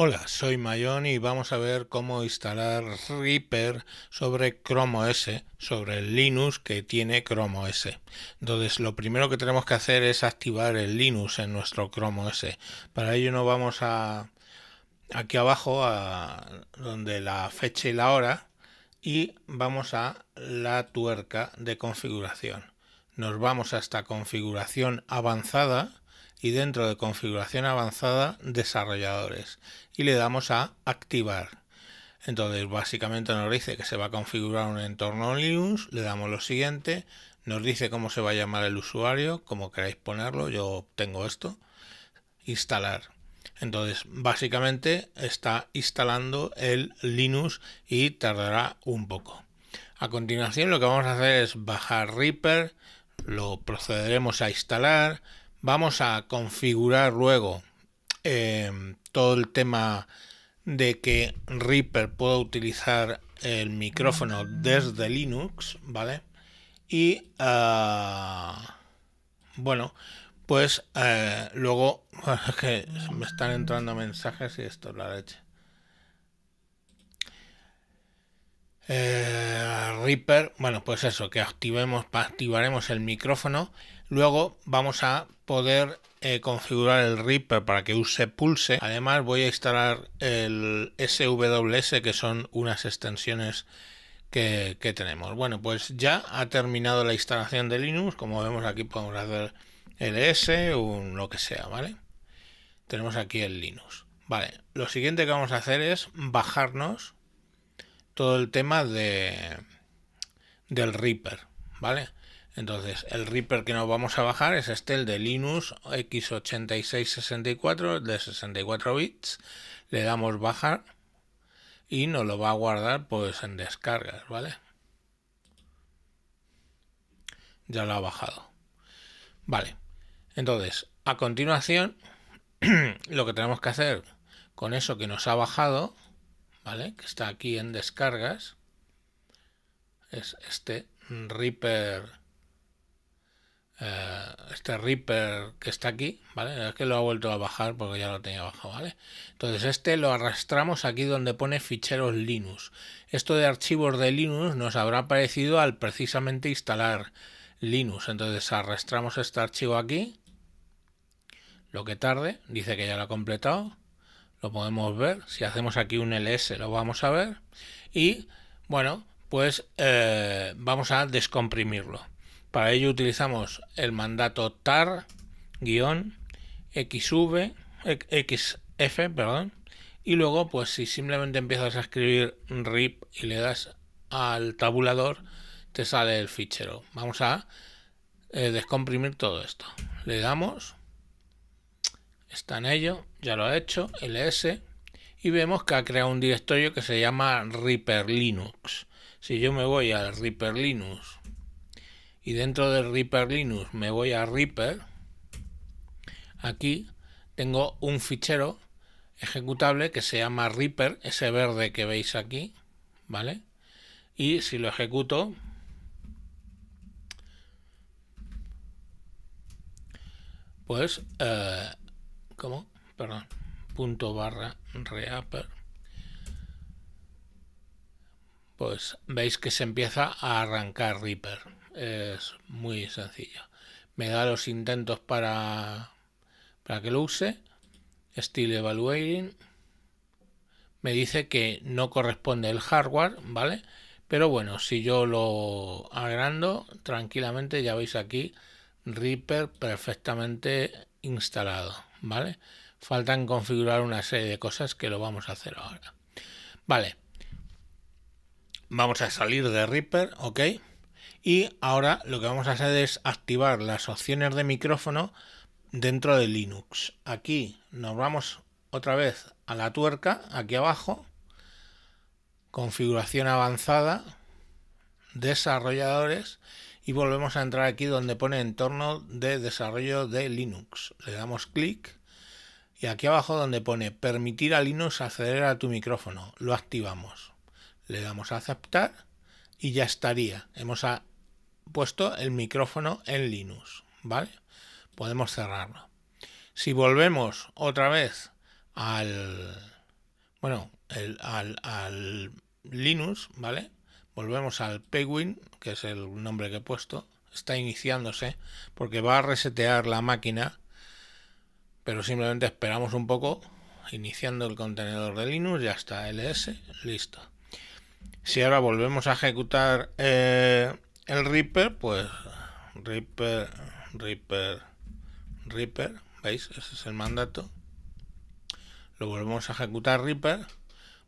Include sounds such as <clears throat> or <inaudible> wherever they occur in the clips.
Hola, soy Mayón y vamos a ver cómo instalar Reaper sobre Chrome OS, sobre el Linux que tiene Chrome OS. Entonces, lo primero que tenemos que hacer es activar el Linux en nuestro Chrome OS. Para ello nos vamos a aquí abajo a donde la fecha y la hora y vamos a la tuerca de configuración. Nos vamos a esta configuración avanzada y dentro de configuración avanzada desarrolladores y le damos a activar. Entonces básicamente nos dice que se va a configurar un entorno Linux, le damos lo siguiente, nos dice cómo se va a llamar el usuario, como queráis ponerlo, yo tengo esto, instalar. Entonces, básicamente está instalando el Linux y tardará un poco. A continuación lo que vamos a hacer es bajar Reaper, lo procederemos a instalar, Vamos a configurar luego eh, todo el tema de que Reaper pueda utilizar el micrófono desde Linux, ¿vale? Y ah, bueno, pues eh, luego <laughs> que me están entrando mensajes y esto es la leche. Eh, Reaper, bueno, pues eso, que activemos, activaremos el micrófono Luego vamos a poder eh, configurar el Reaper para que use Pulse. Además voy a instalar el SWS que son unas extensiones que, que, tenemos. Bueno, pues ya ha terminado la instalación de Linux. Como vemos aquí podemos hacer ls o lo que sea, ¿vale? Tenemos aquí el Linux. Vale, lo siguiente que vamos a hacer es bajarnos todo el tema de del Reaper, ¿vale? Entonces, el Reaper que nos vamos a bajar es este, el de Linux x8664, de 64 bits. Le damos bajar y nos lo va a guardar pues en descargas, ¿vale? Ya lo ha bajado. Vale, entonces, a continuación, <clears throat> lo que tenemos que hacer con eso que nos ha bajado, ¿vale? Que está aquí en descargas, es este Reaper eh, este Reaper que está aquí, ¿vale? Es que lo ha vuelto a bajar porque ya lo tenía bajado, ¿vale? Entonces este lo arrastramos aquí donde pone ficheros Linux. Esto de archivos de Linux nos habrá parecido al precisamente instalar Linux. Entonces arrastramos este archivo aquí, lo que tarde, dice que ya lo ha completado, lo podemos ver, si hacemos aquí un ls lo vamos a ver y bueno, pues eh, vamos a descomprimirlo. Para ello utilizamos el mandato tar-xv, xf, perdón, y luego pues si simplemente empiezas a escribir rip y le das al tabulador, te sale el fichero. Vamos a eh, descomprimir todo esto. Le damos, está en ello, ya lo ha hecho, ls, y vemos que ha creado un directorio que se llama Reaper Linux. Si yo me voy al Reaper Linux y dentro del Reaper Linux me voy a Reaper, aquí tengo un fichero ejecutable que se llama Reaper, ese verde que veis aquí, ¿vale? Y si lo ejecuto, pues, como eh, ¿cómo? Perdón, punto barra reaper pues veis que se empieza a arrancar Reaper. Es muy sencillo. Me da los intentos para, para que lo use. Still evaluating. Me dice que no corresponde el hardware, ¿vale? Pero bueno, si yo lo agrando tranquilamente, ya veis aquí Reaper perfectamente instalado, ¿vale? Faltan configurar una serie de cosas que lo vamos a hacer ahora. Vale, Vamos a salir de Reaper, ok. Y ahora lo que vamos a hacer es activar las opciones de micrófono dentro de Linux. Aquí nos vamos otra vez a la tuerca, aquí abajo, configuración avanzada, desarrolladores y volvemos a entrar aquí donde pone entorno de desarrollo de Linux. Le damos clic y aquí abajo donde pone permitir a Linux acceder a tu micrófono, lo activamos le damos a aceptar y ya estaría. Hemos puesto el micrófono en Linux, ¿vale? Podemos cerrarlo. Si volvemos otra vez al... Bueno, al, al Linux, ¿vale? Volvemos al Penguin, que es el nombre que he puesto. Está iniciándose porque va a resetear la máquina, pero simplemente esperamos un poco iniciando el contenedor de Linux, ya está, ls, listo. Si ahora volvemos a ejecutar eh, el Reaper, pues Reaper, Reaper, Reaper, ¿veis? Ese es el mandato. Lo volvemos a ejecutar Reaper,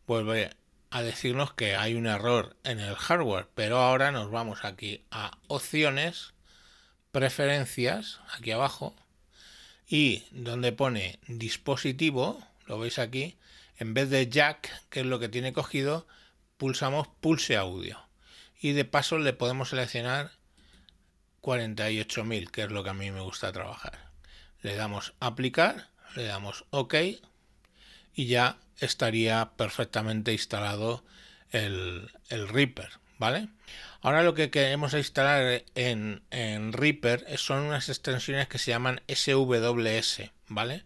vuelve a decirnos que hay un error en el hardware, pero ahora nos vamos aquí a opciones, preferencias, aquí abajo, y donde pone dispositivo, lo veis aquí, en vez de jack, que es lo que tiene cogido, pulsamos pulse audio y de paso le podemos seleccionar 48.000, que es lo que a mí me gusta trabajar. Le damos aplicar, le damos OK y ya estaría perfectamente instalado el, Reaper. ¿Vale? Ahora lo que queremos instalar en, en Reaper son unas extensiones que se llaman SWS, ¿vale?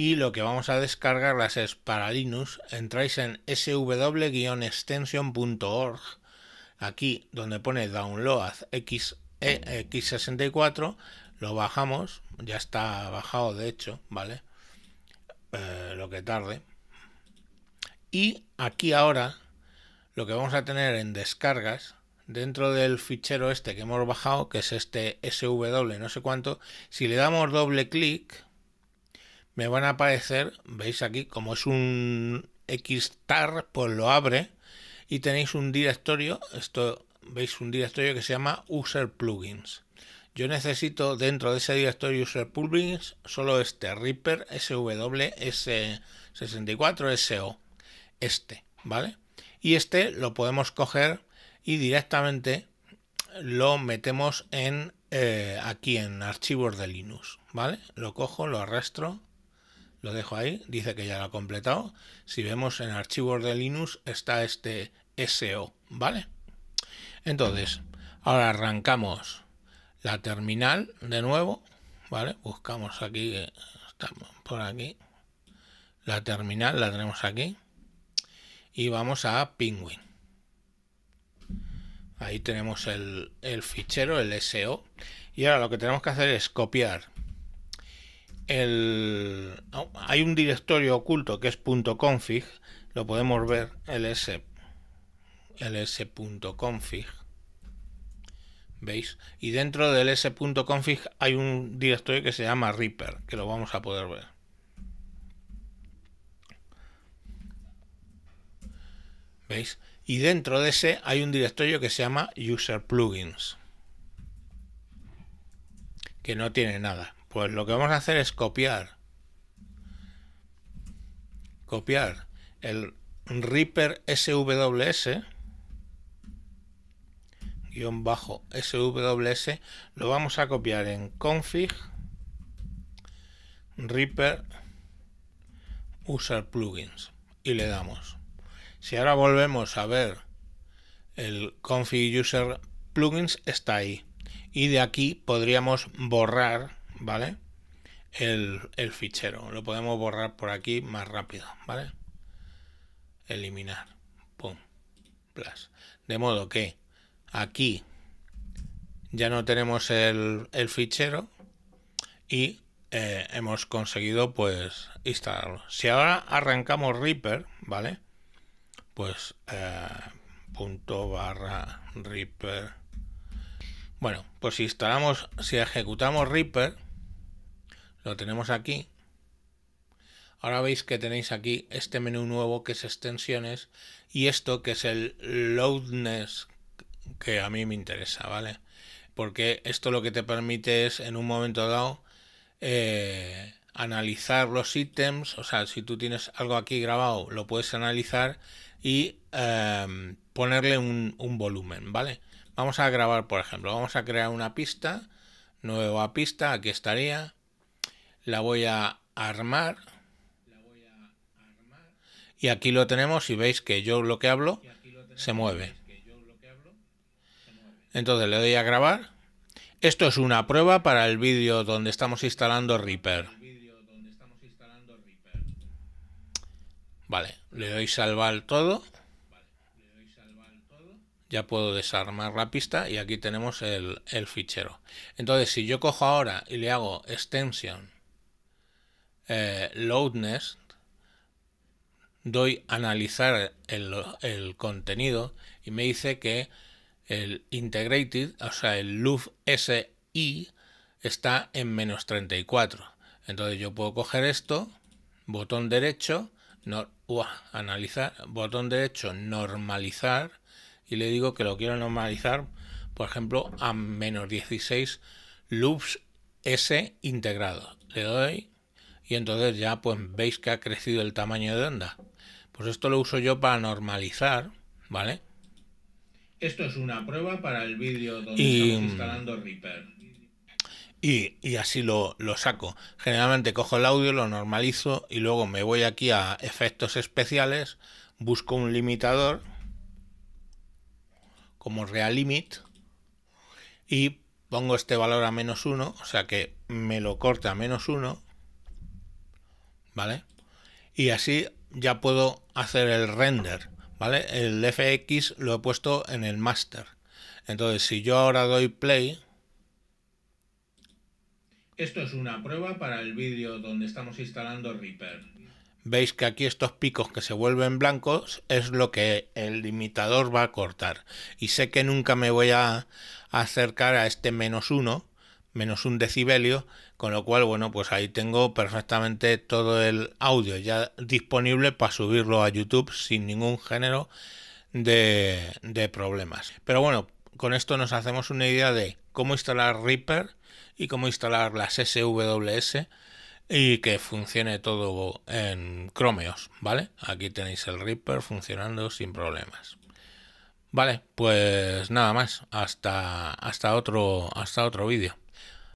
y lo que vamos a descargarlas es para Linux. Entráis en sw-extension.org, aquí donde pone download x64, lo bajamos, ya está bajado de hecho, ¿vale? Eh, lo que tarde. Y aquí ahora lo que vamos a tener en descargas dentro del fichero este que hemos bajado, que es este sw no sé cuánto, si le damos doble clic, me van a aparecer, veis aquí, como es un Xtar, pues lo abre y tenéis un directorio, esto veis un directorio que se llama user plugins. Yo necesito dentro de ese directorio user plugins solo este Reaper SWS64SO, este, ¿vale? Y este lo podemos coger y directamente lo metemos en eh, aquí en archivos de Linux, ¿vale? Lo cojo, lo arrastro lo dejo ahí, dice que ya lo ha completado. Si vemos en archivos de Linux está este SO, ¿vale? Entonces, ahora arrancamos la terminal de nuevo, ¿vale? Buscamos aquí, eh, estamos por aquí, la terminal la tenemos aquí y vamos a Penguin. Ahí tenemos el, el fichero, el SO. Y ahora lo que tenemos que hacer es copiar hay un directorio oculto que es .config, lo podemos ver, ls, ls.config, ¿veis? Y dentro del config hay un directorio que se llama Reaper, que lo vamos a poder ver. ¿Veis? Y dentro de ese hay un directorio que se llama user plugins, que no tiene nada. Pues lo que vamos a hacer es copiar. Copiar el Reaper SWS guión bajo SWS lo vamos a copiar en config Reaper User Plugins y le damos. Si ahora volvemos a ver el config User Plugins está ahí y de aquí podríamos borrar ¿vale? El, fichero. Lo podemos borrar por aquí más rápido, ¿vale? Eliminar. Pum. De modo que aquí ya no tenemos el, fichero y eh, hemos conseguido pues instalarlo. Si ahora arrancamos Reaper, ¿vale? Pues eh, punto barra Reaper. Bueno, pues si instalamos, si ejecutamos Reaper, lo tenemos aquí. Ahora veis que tenéis aquí este menú nuevo que es extensiones y esto que es el loudness que a mí me interesa, ¿vale? Porque esto lo que te permite es en un momento dado eh, analizar los ítems, o sea, si tú tienes algo aquí grabado lo puedes analizar y em, ponerle un, un volumen, ¿vale? Vamos a grabar, por ejemplo, vamos a crear una pista, nueva pista, aquí estaría la voy a armar. Y aquí lo tenemos y veis que yo lo que hablo se mueve. Entonces le doy a grabar. Esto es una prueba para el vídeo donde estamos instalando Reaper. Vale, le doy salvar todo. Ya puedo desarmar la pista y aquí tenemos el, el fichero. Entonces, si yo cojo ahora y le hago extension eh, loudness, doy analizar el, contenido y me dice que el integrated, o sea, el loop SI está en menos 34. Entonces yo puedo coger esto, botón derecho, no, analizar, botón derecho, normalizar, y le digo que lo quiero normalizar, por ejemplo, a menos 16 loops S integrado, Le doy y entonces ya pues veis que ha crecido el tamaño de onda. Pues esto lo uso yo para normalizar, ¿vale? Esto es una prueba para el vídeo donde estamos instalando Reaper. Y, así lo, saco. Generalmente cojo el audio, lo normalizo y luego me voy aquí a efectos especiales, busco un limitador como real limit y pongo este valor a menos uno, o sea que me lo corta a menos uno y así ya puedo hacer el render, ¿vale? El FX lo he puesto en el master. Entonces, si yo ahora doy play... Esto es una prueba para el vídeo donde estamos instalando Reaper. Veis que aquí estos picos que se vuelven blancos es lo que el limitador va a cortar. Y sé que nunca me voy a acercar a este menos uno, menos un decibelio, con lo cual, bueno, pues ahí tengo perfectamente todo el audio ya disponible para subirlo a YouTube sin ningún género de, problemas. Pero bueno, con esto nos hacemos una idea de cómo instalar Reaper y cómo instalar las SWS y que funcione todo en Chromeos, ¿vale? Aquí tenéis el Reaper funcionando sin problemas. Vale, pues nada más, hasta hasta otro hasta otro vídeo.